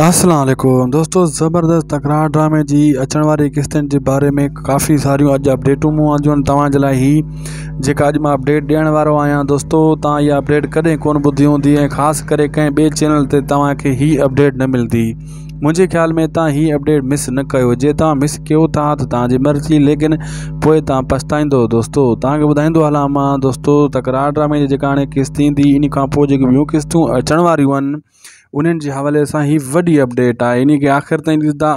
असलम दोस्तों ज़बरदस्त तकरार ड्रामे की अचण वारी किस्तनि जे बारे में काफ़ी सारियूं अज अपडेटू मूं आंदियूं आहिनि तव्हांजे लाइ अपडेट ॾियण वारो आहियां दोस्तो तव्हां इहा अपडेट कॾहिं कोन ॿुधी हूंदी ऐं ख़ासि करे कंहिं ॿिए चैनल से तव्हांखे हीअ अपडेट न मिलती मुझे ख़्याल में तव्हां अपडेट मिस न कर जे तव्हां मिस कयो था मर्ज़ी लेकिन पोइ तव्हां पछताईंदो दोस्तो तव्हांखे ॿुधाईंदो हलां मां दोस्तो तकरार ड्रामे जी जेका हाणे किस्त ईंदी इन खां अचण वारियूं उन हवाले से ही वही अपडेट आहे इन्हीं के आख़िर ताईं ॾिसंदा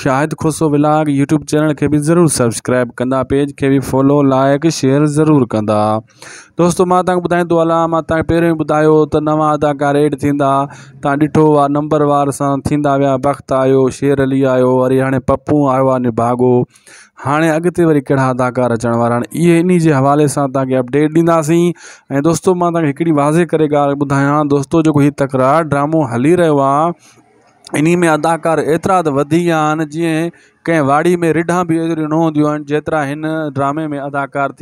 Shahid Khuso vlog YouTube channel के भी जरूर सब्सक्राइब कंदा पेज के भी फॉलो लाइक शेयर जरूर कंदा दोस्तों मां तव्हांखे ॿुधाईं थो हलां मां तव्हांखे पहिरियों ई ॿुधायो त नवां अदाकार एड थींदा तव्हां ॾिठो आहे नंबर वार सां थींदा विया बख़्त आयो शेर अली आयो वरी हाणे पप्पू आयो आहे निभागो हाणे अॻिते वरी कहिड़ा अदाकार अचण वारा आहिनि इन जे हवाले सां अपडेट ॾींदासीं ऐं दोस्तो मां तव्हांखे हिकिड़ी वाज़े कर ॻाल्हि ॿुधायां दोस्तो जेको हीउ तकरार ड्रामो हली रो आहे इन में अदाकार एतरा तो वधी विया आहिनि वाड़ी में रिढां भी एतिरियूं न हूंदियूं आहिनि जेतिरा ड्रामे में अदाकार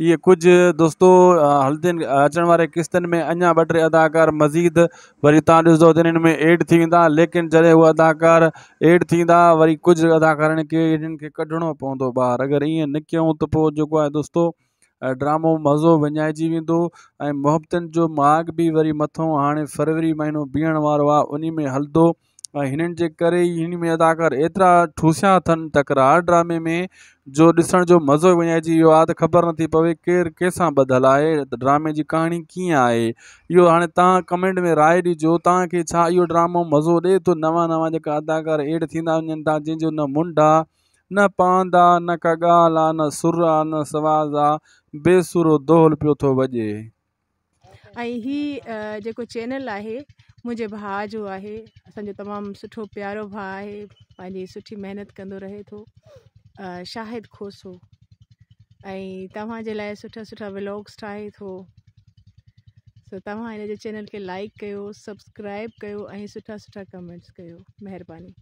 ये कुछ दोस्तों इहे कुझु दोस्तो हलंदियुनि में अञा ॿ अदाकार मज़ीद वरी तव्हां ॾिसंदो त हिननि में एड थी वेंदा लेकिन जॾहिं उहे अदाकार एड थींदा वरी कुझु अदाकारनि खे हिननि खे कढिणो पवंदो ॿाहिरि न कयूं त पोइ जेको आहे ड्रामो मज़ो विञाइजी वेंदो ऐं मुहबतनि जो माग बि वरी मथां हाणे फरवरी महीनो बीहण वारो आहे उन में हलंदो ऐं हिननि जे करे ई हिन में अदाकार एतिरा ठूसिया अथनि तकरार ड्रामे में जो ॾिसण जो मज़ो विञाइजी वियो आहे त ख़बर नथी पवे केरु कंहिंसां ॿधलु आहे ड्रामे जी कहाणी कीअं आहे इहो हाणे तव्हां कमेंट में राय ॾिजो तव्हांखे छा इहो ड्रामो मज़ो ॾिए थो नवां नवां जेका अदाकार एड थींदा वञनि था जंहिंजो न मुंड आहे न पांदा न का न सुर न सवाजा आहे बेसुरो दोहल पियो थो वॼे ऐं ही जेको चैनल आहे मुझे भा जो आहे असांजो तमाम सुठो प्यारो भा आहे पंहिंजी सुठी मेहनत कंदो रहे थो शाहिद खोसो ऐं तव्हांजे लाइ सुठा सुठा व्लॉग्स ठाहे थो सो तव्हां इन जे चैनल के लाइक कयो सब्सक्राइब कयो ऐं सुठा सुठा कमेंट्स कयो मेहरबानी